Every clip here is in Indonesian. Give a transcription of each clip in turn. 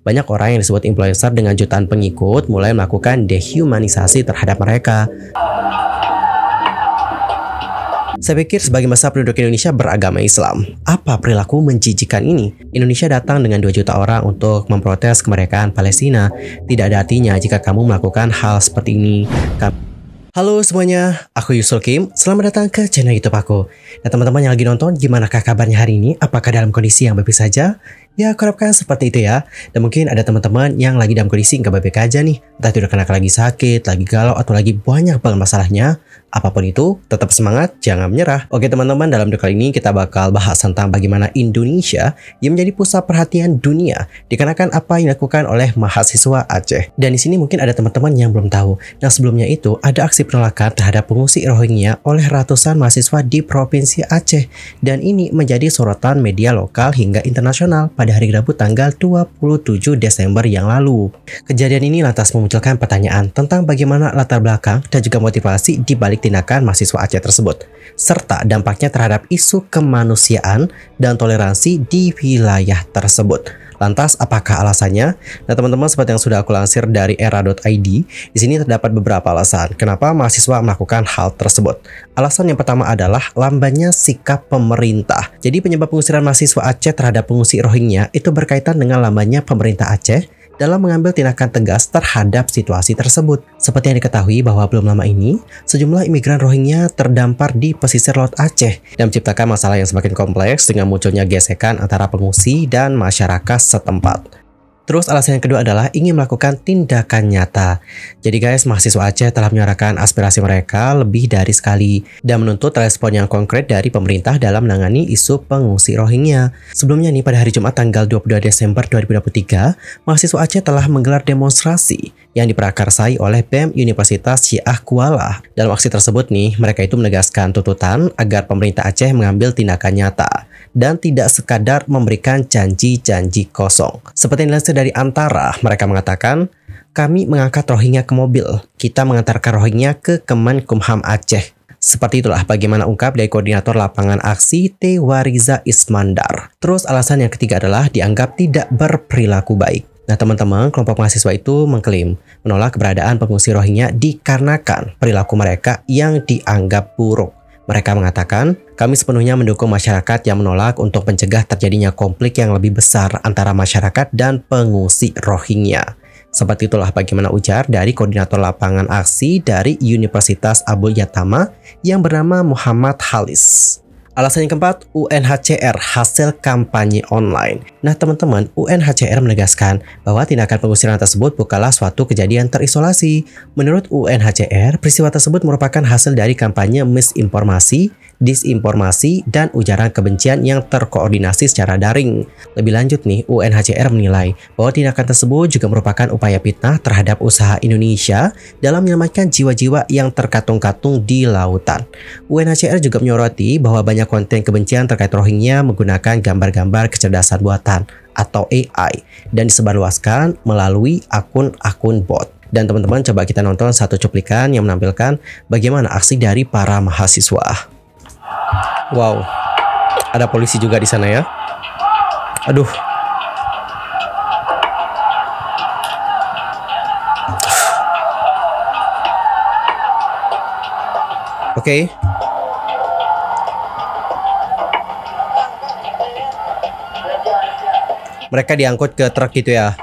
Banyak orang yang disebut influencer dengan jutaan pengikut mulai melakukan dehumanisasi terhadap mereka. Saya pikir sebagai masa penduduk Indonesia beragama Islam. Apa perilaku menjijikan ini? Indonesia datang dengan 2 juta orang untuk memprotes kemerdekaan Palestina. Tidak ada artinya jika kamu melakukan hal seperti ini. Halo semuanya, aku Yusul Kim. Selamat datang ke channel YouTube aku. Nah, teman-teman yang lagi nonton, gimana kabarnya hari ini? Apakah dalam kondisi yang baik saja? Ya, aku seperti itu ya. Dan mungkin ada teman-teman yang lagi dalam kondisi nggak baik-baik aja nih. Entah tidak kena lagi sakit, lagi galau, atau lagi banyak banget masalahnya. Apapun itu, tetap semangat, jangan menyerah. Oke teman-teman, dalam video kali ini kita bakal bahas tentang bagaimana Indonesia yang menjadi pusat perhatian dunia dikarenakan apa yang dilakukan oleh mahasiswa Aceh. Dan di sini mungkin ada teman-teman yang belum tahu. Nah sebelumnya itu ada aksi penolakan terhadap pengungsi Rohingya oleh ratusan mahasiswa di provinsi Aceh. Dan ini menjadi sorotan media lokal hingga internasional pada pada hari Rabu tanggal 27 Desember yang lalu. Kejadian ini lantas memunculkan pertanyaan tentang bagaimana latar belakang dan juga motivasi di balik tindakan mahasiswa Aceh tersebut, serta dampaknya terhadap isu kemanusiaan dan toleransi di wilayah tersebut. Lantas, apakah alasannya? Nah, teman-teman, seperti yang sudah aku lansir dari era.id, di sini terdapat beberapa alasan kenapa mahasiswa melakukan hal tersebut. Alasan yang pertama adalah lambannya sikap pemerintah. Jadi, penyebab pengusiran mahasiswa Aceh terhadap pengungsi Rohingya itu berkaitan dengan lambannya pemerintah Aceh dalam mengambil tindakan tegas terhadap situasi tersebut. Seperti yang diketahui bahwa belum lama ini, sejumlah imigran Rohingya terdampar di pesisir Laut Aceh dan menciptakan masalah yang semakin kompleks dengan munculnya gesekan antara pengungsi dan masyarakat setempat. Terus alasan yang kedua adalah ingin melakukan tindakan nyata. Jadi guys, mahasiswa Aceh telah menyuarakan aspirasi mereka lebih dari sekali dan menuntut respon yang konkret dari pemerintah dalam menangani isu pengungsi Rohingya. Sebelumnya nih pada hari Jumat tanggal 22 Desember 2023, mahasiswa Aceh telah menggelar demonstrasi yang diperakarsai oleh BEM Universitas Syiah Kuala. Dalam aksi tersebut nih, mereka itu menegaskan tuntutan agar pemerintah Aceh mengambil tindakan nyata dan tidak sekadar memberikan janji-janji kosong. Seperti yang dilansir dari antara mereka mengatakan, kami mengangkat Rohingya ke mobil. Kita mengantarkan Rohingya ke Kemenkumham Aceh. Seperti itulah bagaimana ungkap dari koordinator lapangan aksi Wariza Ismandar. Terus alasan yang ketiga adalah dianggap tidak berperilaku baik. Nah teman-teman, kelompok mahasiswa itu mengklaim menolak keberadaan pengungsi Rohingya dikarenakan perilaku mereka yang dianggap buruk. Mereka mengatakan, kami sepenuhnya mendukung masyarakat yang menolak untuk mencegah terjadinya konflik yang lebih besar antara masyarakat dan pengungsi Rohingya. Seperti itulah bagaimana ujar dari koordinator lapangan aksi dari Universitas Abul Yatama yang bernama Muhammad Halis. Alasan yang keempat, UNHCR hasil kampanye online. Nah teman-teman, UNHCR menegaskan bahwa tindakan pengusiran tersebut bukanlah suatu kejadian terisolasi. Menurut UNHCR, peristiwa tersebut merupakan hasil dari kampanye misinformasi disinformasi, dan ujaran kebencian yang terkoordinasi secara daring. Lebih lanjut nih, UNHCR menilai bahwa tindakan tersebut juga merupakan upaya fitnah terhadap usaha Indonesia dalam menyelamatkan jiwa-jiwa yang terkatung-katung di lautan. UNHCR juga menyoroti bahwa banyak konten kebencian terkait Rohingya menggunakan gambar-gambar kecerdasan buatan atau AI dan disebarluaskan melalui akun-akun bot. Dan teman-teman coba kita nonton satu cuplikan yang menampilkan bagaimana aksi dari para mahasiswa. Wow. Ada polisi juga di sana ya. Aduh. Oke. Okay. Mereka diangkut ke truk gitu ya.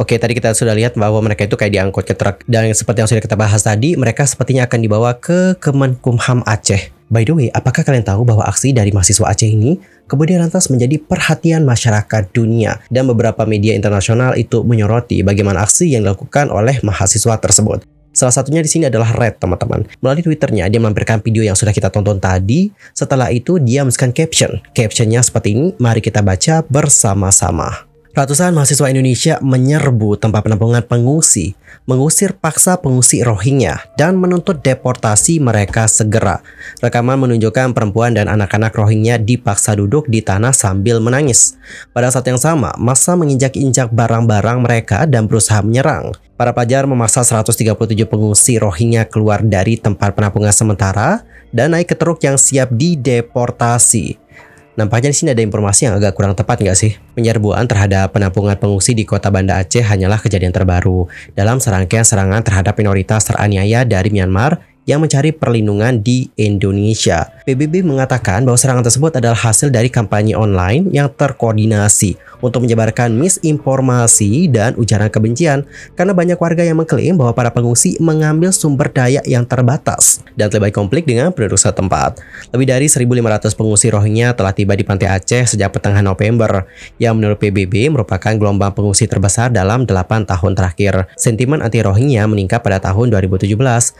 Oke, tadi kita sudah lihat bahwa mereka itu kayak diangkut ke truk dan seperti yang sudah kita bahas tadi, mereka sepertinya akan dibawa ke Kemenkumham Aceh. By the way, apakah kalian tahu bahwa aksi dari mahasiswa Aceh ini kemudian lantas menjadi perhatian masyarakat dunia dan beberapa media internasional itu menyoroti bagaimana aksi yang dilakukan oleh mahasiswa tersebut. Salah satunya di sini adalah Red, teman-teman. Melalui Twitternya, dia melampirkan video yang sudah kita tonton tadi. Setelah itu, dia menuliskan caption. Captionnya seperti ini, mari kita baca bersama-sama. Ratusan mahasiswa Indonesia menyerbu tempat penampungan pengungsi, mengusir paksa pengungsi Rohingya, dan menuntut deportasi mereka segera. Rekaman menunjukkan perempuan dan anak-anak Rohingya dipaksa duduk di tanah sambil menangis. Pada saat yang sama, massa menginjak-injak barang-barang mereka dan berusaha menyerang. Para pelajar memaksa 137 pengungsi Rohingya keluar dari tempat penampungan sementara dan naik ke truk yang siap dideportasi. Nampaknya di sini ada informasi yang agak kurang tepat nggak sih? Penyerbuan terhadap penampungan pengungsi di kota Banda Aceh hanyalah kejadian terbaru dalam serangkaian serangan terhadap minoritas teraniaya dari Myanmar yang mencari perlindungan di Indonesia. PBB mengatakan bahwa serangan tersebut adalah hasil dari kampanye online yang terkoordinasi untuk menyebarkan misinformasi dan ujaran kebencian karena banyak warga yang mengklaim bahwa para pengungsi mengambil sumber daya yang terbatas dan terlibat konflik dengan penduduk setempat. Lebih dari 1.500 pengungsi Rohingya telah tiba di Pantai Aceh sejak pertengahan November yang menurut PBB merupakan gelombang pengungsi terbesar dalam 8 tahun terakhir. Sentimen anti Rohingya meningkat pada tahun 2017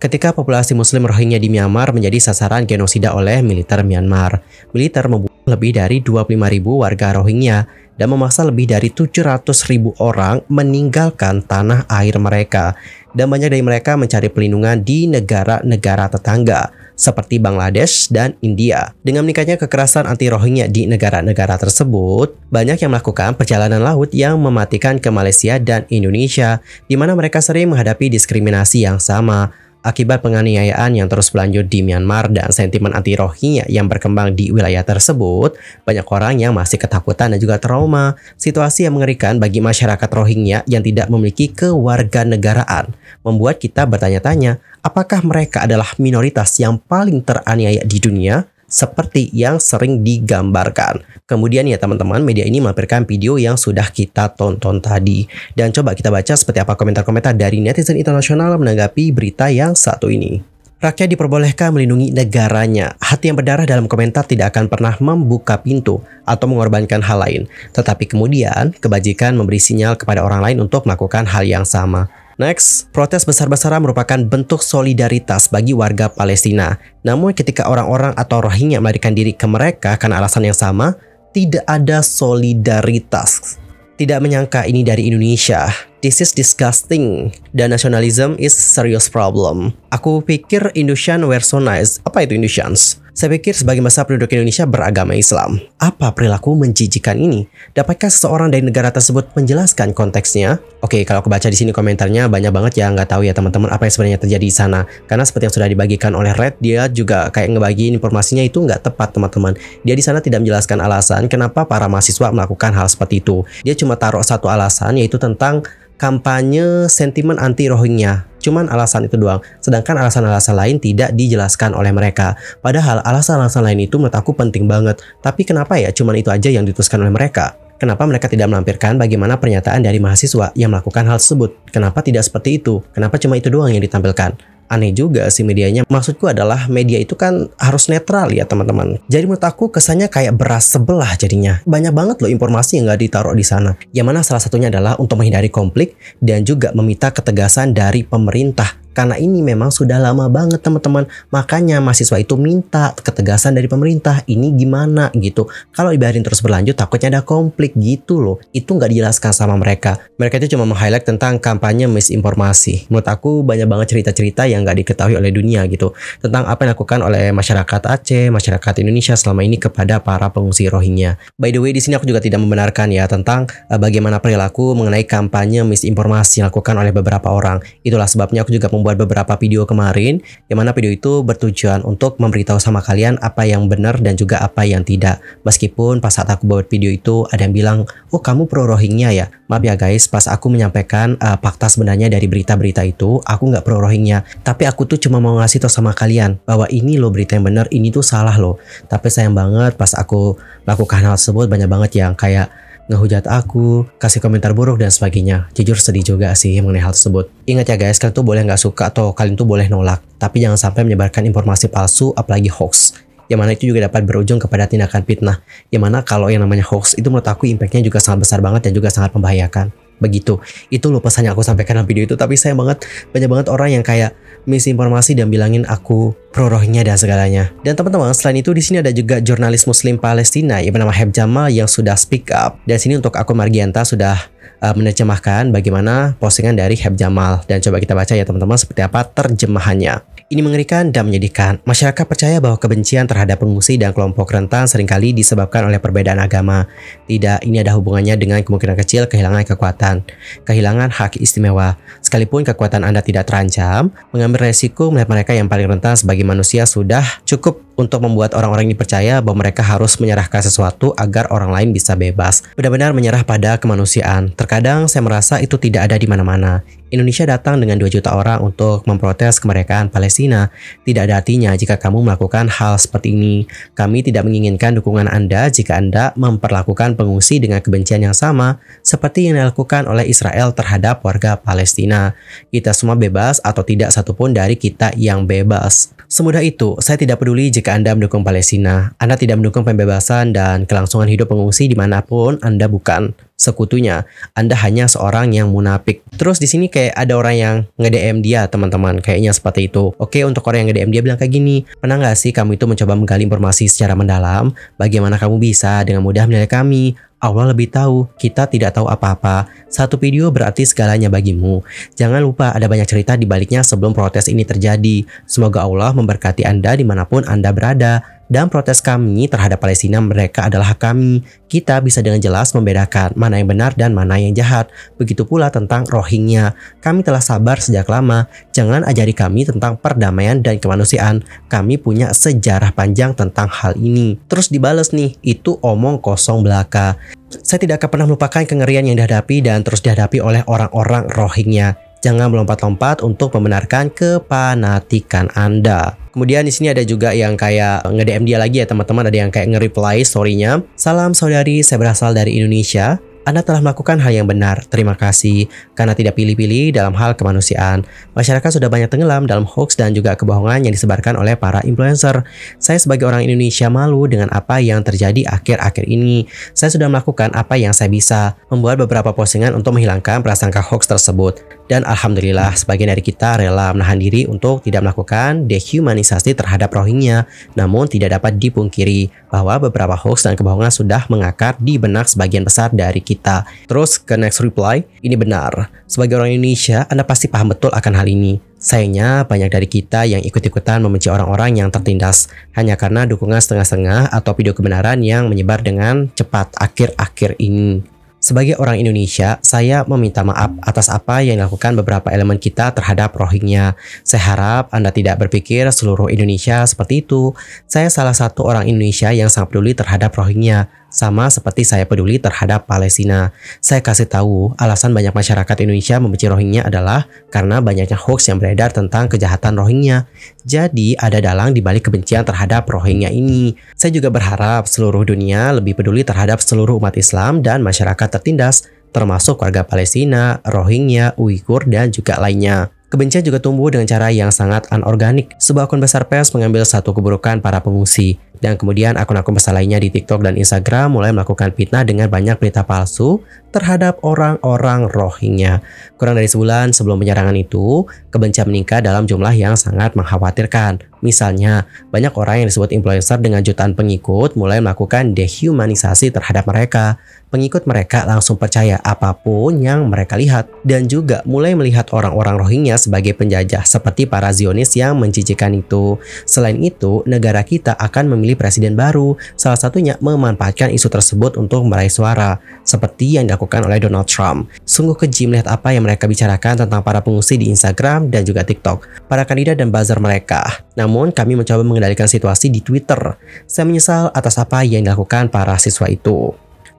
ketika populasi muslim Rohingya di Myanmar menjadi sasaran genosida oleh militer Myanmar. Militer membuat lebih dari 25.000 warga Rohingya dan memaksa lebih dari 700.000 orang meninggalkan tanah air mereka dan banyak dari mereka mencari pelindungan di negara-negara tetangga seperti Bangladesh dan India. Dengan meningkatnya kekerasan anti Rohingya di negara-negara tersebut, banyak yang melakukan perjalanan laut yang mematikan ke Malaysia dan Indonesia di mana mereka sering menghadapi diskriminasi yang sama akibat penganiayaan yang terus berlanjut di Myanmar dan sentimen anti Rohingya yang berkembang di wilayah tersebut, banyak orang yang masih ketakutan dan juga trauma. Situasi yang mengerikan bagi masyarakat Rohingya yang tidak memiliki kewarganegaraan membuat kita bertanya-tanya, apakah mereka adalah minoritas yang paling teraniaya di dunia? seperti yang sering digambarkan. Kemudian ya teman-teman, media ini melampirkan video yang sudah kita tonton tadi. Dan coba kita baca seperti apa komentar-komentar dari netizen internasional menanggapi berita yang satu ini. Rakyat diperbolehkan melindungi negaranya. Hati yang berdarah dalam komentar tidak akan pernah membuka pintu atau mengorbankan hal lain. Tetapi kemudian, kebajikan memberi sinyal kepada orang lain untuk melakukan hal yang sama. Next, protes besar-besaran merupakan bentuk solidaritas bagi warga Palestina. Namun ketika orang-orang atau Rohingya melarikan diri ke mereka karena alasan yang sama, tidak ada solidaritas. Tidak menyangka ini dari Indonesia. This is disgusting. Dan nationalism is serious problem. Aku pikir Indonesian were so nice. Apa itu Indonesians? Saya pikir sebagai masa penduduk Indonesia beragama Islam. Apa perilaku menjijikan ini? Dapatkah seseorang dari negara tersebut menjelaskan konteksnya? Oke, kalau aku baca di sini komentarnya banyak banget ya nggak tahu ya teman-teman apa yang sebenarnya terjadi di sana. Karena seperti yang sudah dibagikan oleh Red, dia juga kayak ngebagi informasinya itu nggak tepat teman-teman. Dia di sana tidak menjelaskan alasan kenapa para mahasiswa melakukan hal seperti itu. Dia cuma taruh satu alasan yaitu tentang kampanye sentimen anti Rohingya. Cuman alasan itu doang. Sedangkan alasan-alasan lain tidak dijelaskan oleh mereka. Padahal alasan-alasan lain itu menurut aku penting banget. Tapi kenapa ya cuman itu aja yang dituliskan oleh mereka? Kenapa mereka tidak melampirkan bagaimana pernyataan dari mahasiswa yang melakukan hal tersebut? Kenapa tidak seperti itu? Kenapa cuma itu doang yang ditampilkan? aneh juga sih medianya. Maksudku adalah media itu kan harus netral ya teman-teman. Jadi menurut aku kesannya kayak beras sebelah jadinya. Banyak banget loh informasi yang nggak ditaruh di sana. Yang mana salah satunya adalah untuk menghindari konflik dan juga meminta ketegasan dari pemerintah karena ini memang sudah lama banget teman-teman. Makanya mahasiswa itu minta ketegasan dari pemerintah. Ini gimana gitu. Kalau dibiarin terus berlanjut takutnya ada konflik gitu loh. Itu nggak dijelaskan sama mereka. Mereka itu cuma meng-highlight tentang kampanye misinformasi. Menurut aku banyak banget cerita-cerita yang nggak diketahui oleh dunia gitu. Tentang apa yang dilakukan oleh masyarakat Aceh, masyarakat Indonesia selama ini kepada para pengungsi Rohingya. By the way, di sini aku juga tidak membenarkan ya tentang eh, bagaimana perilaku mengenai kampanye misinformasi yang dilakukan oleh beberapa orang. Itulah sebabnya aku juga membuat beberapa video kemarin, yang mana video itu bertujuan untuk memberitahu sama kalian apa yang benar dan juga apa yang tidak. Meskipun pas saat aku buat video itu ada yang bilang, oh kamu pro Rohingya ya? Maaf ya guys, pas aku menyampaikan uh, fakta sebenarnya dari berita-berita itu, aku nggak pro Rohingya. Tapi aku tuh cuma mau ngasih tau sama kalian bahwa ini loh berita yang benar, ini tuh salah loh. Tapi sayang banget pas aku melakukan hal tersebut banyak banget yang kayak ngehujat aku, kasih komentar buruk dan sebagainya. Jujur sedih juga sih mengenai hal tersebut. Ingat ya guys, kalian tuh boleh nggak suka atau kalian tuh boleh nolak, tapi jangan sampai menyebarkan informasi palsu apalagi hoax yang mana itu juga dapat berujung kepada tindakan fitnah. Yang mana kalau yang namanya hoax itu menurut aku impactnya juga sangat besar banget dan juga sangat membahayakan. Begitu. Itu lupa saja aku sampaikan dalam video itu. Tapi saya banget banyak banget orang yang kayak misinformasi dan bilangin aku pro rohnya dan segalanya. Dan teman-teman, selain itu di sini ada juga jurnalis muslim Palestina yang bernama Heb Jamal yang sudah speak up. Dan sini untuk aku Margianta sudah uh, menerjemahkan bagaimana postingan dari Heb Jamal dan coba kita baca ya teman-teman seperti apa terjemahannya. Ini mengerikan dan menyedihkan. Masyarakat percaya bahwa kebencian terhadap pengungsi dan kelompok rentan seringkali disebabkan oleh perbedaan agama. Tidak, ini ada hubungannya dengan kemungkinan kecil kehilangan kekuatan, kehilangan hak istimewa. Sekalipun kekuatan Anda tidak terancam, mengambil resiko melihat mereka yang paling rentan sebagai manusia sudah cukup untuk membuat orang-orang ini percaya bahwa mereka harus menyerahkan sesuatu agar orang lain bisa bebas. Benar-benar menyerah pada kemanusiaan. Terkadang saya merasa itu tidak ada di mana-mana. Indonesia datang dengan 2 juta orang untuk memprotes kemerdekaan Palestina. Tidak ada artinya jika kamu melakukan hal seperti ini. Kami tidak menginginkan dukungan Anda jika Anda memperlakukan pengungsi dengan kebencian yang sama seperti yang dilakukan oleh Israel terhadap warga Palestina. Kita semua bebas atau tidak satupun dari kita yang bebas. Semudah itu, saya tidak peduli jika Anda mendukung Palestina. Anda tidak mendukung pembebasan dan kelangsungan hidup pengungsi dimanapun Anda bukan sekutunya. Anda hanya seorang yang munafik. Terus di sini kayak ada orang yang nge-DM dia, teman-teman. Kayaknya seperti itu. Oke, untuk orang yang nge-DM dia bilang kayak gini, pernah nggak sih kamu itu mencoba menggali informasi secara mendalam? Bagaimana kamu bisa dengan mudah menilai kami? Allah lebih tahu, kita tidak tahu apa-apa. Satu video berarti segalanya bagimu. Jangan lupa ada banyak cerita di baliknya sebelum protes ini terjadi. Semoga Allah memberkati Anda dimanapun Anda berada dan protes kami terhadap Palestina mereka adalah hak kami. Kita bisa dengan jelas membedakan mana yang benar dan mana yang jahat. Begitu pula tentang Rohingya. Kami telah sabar sejak lama. Jangan ajari kami tentang perdamaian dan kemanusiaan. Kami punya sejarah panjang tentang hal ini. Terus dibales nih, itu omong kosong belaka. Saya tidak akan pernah melupakan kengerian yang dihadapi dan terus dihadapi oleh orang-orang Rohingya. Jangan melompat-lompat untuk membenarkan kepanatikan Anda. Kemudian di sini ada juga yang kayak nge-DM dia lagi ya teman-teman, ada yang kayak nge-reply story-nya. Salam saudari, saya berasal dari Indonesia. Anda telah melakukan hal yang benar. Terima kasih karena tidak pilih-pilih dalam hal kemanusiaan. Masyarakat sudah banyak tenggelam dalam hoax dan juga kebohongan yang disebarkan oleh para influencer. Saya sebagai orang Indonesia malu dengan apa yang terjadi akhir-akhir ini. Saya sudah melakukan apa yang saya bisa, membuat beberapa postingan untuk menghilangkan prasangka hoax tersebut. Dan alhamdulillah, sebagian dari kita rela menahan diri untuk tidak melakukan dehumanisasi terhadap Rohingya. Namun tidak dapat dipungkiri bahwa beberapa hoax dan kebohongan sudah mengakar di benak sebagian besar dari kita kita. Terus ke next reply, ini benar. Sebagai orang Indonesia, Anda pasti paham betul akan hal ini. Sayangnya, banyak dari kita yang ikut-ikutan membenci orang-orang yang tertindas hanya karena dukungan setengah-setengah atau video kebenaran yang menyebar dengan cepat akhir-akhir ini. Sebagai orang Indonesia, saya meminta maaf atas apa yang dilakukan beberapa elemen kita terhadap Rohingya. Saya harap Anda tidak berpikir seluruh Indonesia seperti itu. Saya salah satu orang Indonesia yang sangat peduli terhadap Rohingya. Sama seperti saya peduli terhadap Palestina. Saya kasih tahu, alasan banyak masyarakat Indonesia membenci Rohingya adalah karena banyaknya hoax yang beredar tentang kejahatan Rohingya. Jadi ada dalang di balik kebencian terhadap Rohingya ini. Saya juga berharap seluruh dunia lebih peduli terhadap seluruh umat Islam dan masyarakat tertindas, termasuk warga Palestina, Rohingya, Uighur, dan juga lainnya. Kebencian juga tumbuh dengan cara yang sangat anorganik. Sebuah akun besar pers mengambil satu keburukan para pengungsi. Dan kemudian akun-akun besar lainnya di TikTok dan Instagram mulai melakukan fitnah dengan banyak berita palsu terhadap orang-orang Rohingya. Kurang dari sebulan sebelum penyerangan itu, kebencian meningkat dalam jumlah yang sangat mengkhawatirkan. Misalnya, banyak orang yang disebut influencer dengan jutaan pengikut mulai melakukan dehumanisasi terhadap mereka. Pengikut mereka langsung percaya apapun yang mereka lihat dan juga mulai melihat orang-orang Rohingya sebagai penjajah seperti para Zionis yang menjijikan itu. Selain itu, negara kita akan memilih memilih presiden baru, salah satunya memanfaatkan isu tersebut untuk meraih suara, seperti yang dilakukan oleh Donald Trump. Sungguh keji melihat apa yang mereka bicarakan tentang para pengungsi di Instagram dan juga TikTok, para kandidat dan buzzer mereka. Namun, kami mencoba mengendalikan situasi di Twitter. Saya menyesal atas apa yang dilakukan para siswa itu.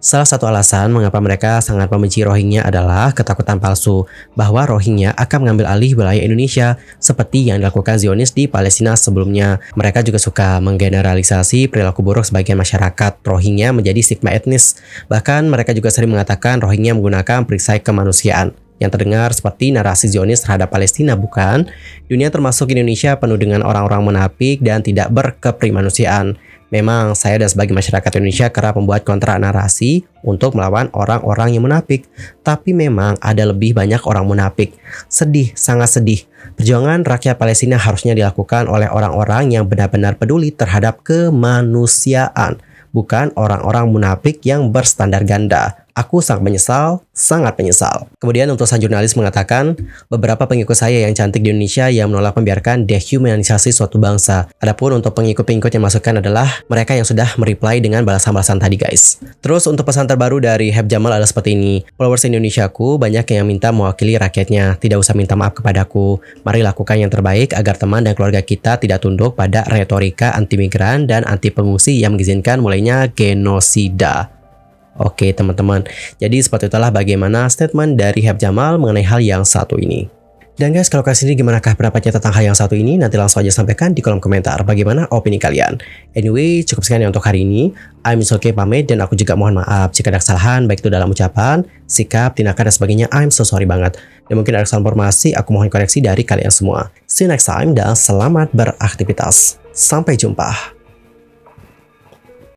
Salah satu alasan mengapa mereka sangat membenci Rohingya adalah ketakutan palsu bahwa Rohingya akan mengambil alih wilayah Indonesia seperti yang dilakukan Zionis di Palestina sebelumnya. Mereka juga suka menggeneralisasi perilaku buruk sebagian masyarakat Rohingya menjadi stigma etnis. Bahkan mereka juga sering mengatakan Rohingya menggunakan perisai kemanusiaan yang terdengar seperti narasi Zionis terhadap Palestina, bukan? Dunia termasuk Indonesia penuh dengan orang-orang munafik dan tidak berkeprimanusiaan. Memang saya dan sebagai masyarakat Indonesia kerap membuat kontra narasi untuk melawan orang-orang yang munafik. Tapi memang ada lebih banyak orang munafik. Sedih, sangat sedih. Perjuangan rakyat Palestina harusnya dilakukan oleh orang-orang yang benar-benar peduli terhadap kemanusiaan, bukan orang-orang munafik yang berstandar ganda. Aku sangat menyesal, sangat menyesal. Kemudian untuk sang jurnalis mengatakan, beberapa pengikut saya yang cantik di Indonesia yang menolak membiarkan dehumanisasi suatu bangsa. Adapun untuk pengikut-pengikut yang masukkan adalah mereka yang sudah mereply dengan balasan-balasan tadi guys. Terus untuk pesan terbaru dari Heb Jamal adalah seperti ini. Followers Indonesiaku banyak yang minta mewakili rakyatnya, tidak usah minta maaf kepadaku. Mari lakukan yang terbaik agar teman dan keluarga kita tidak tunduk pada retorika anti migran dan anti pengungsi yang mengizinkan mulainya genosida. Oke teman-teman, jadi seperti itulah bagaimana statement dari Hab Jamal mengenai hal yang satu ini. Dan guys, kalau kalian sendiri kah pendapatnya tentang hal yang satu ini? Nanti langsung aja sampaikan di kolom komentar bagaimana opini kalian. Anyway, cukup sekian ya untuk hari ini. I'm Soke pamit dan aku juga mohon maaf jika ada kesalahan baik itu dalam ucapan, sikap, tindakan, dan sebagainya. I'm so sorry banget. Dan mungkin ada kesalahan informasi, aku mohon koreksi dari kalian semua. See you next time dan selamat beraktivitas. Sampai jumpa.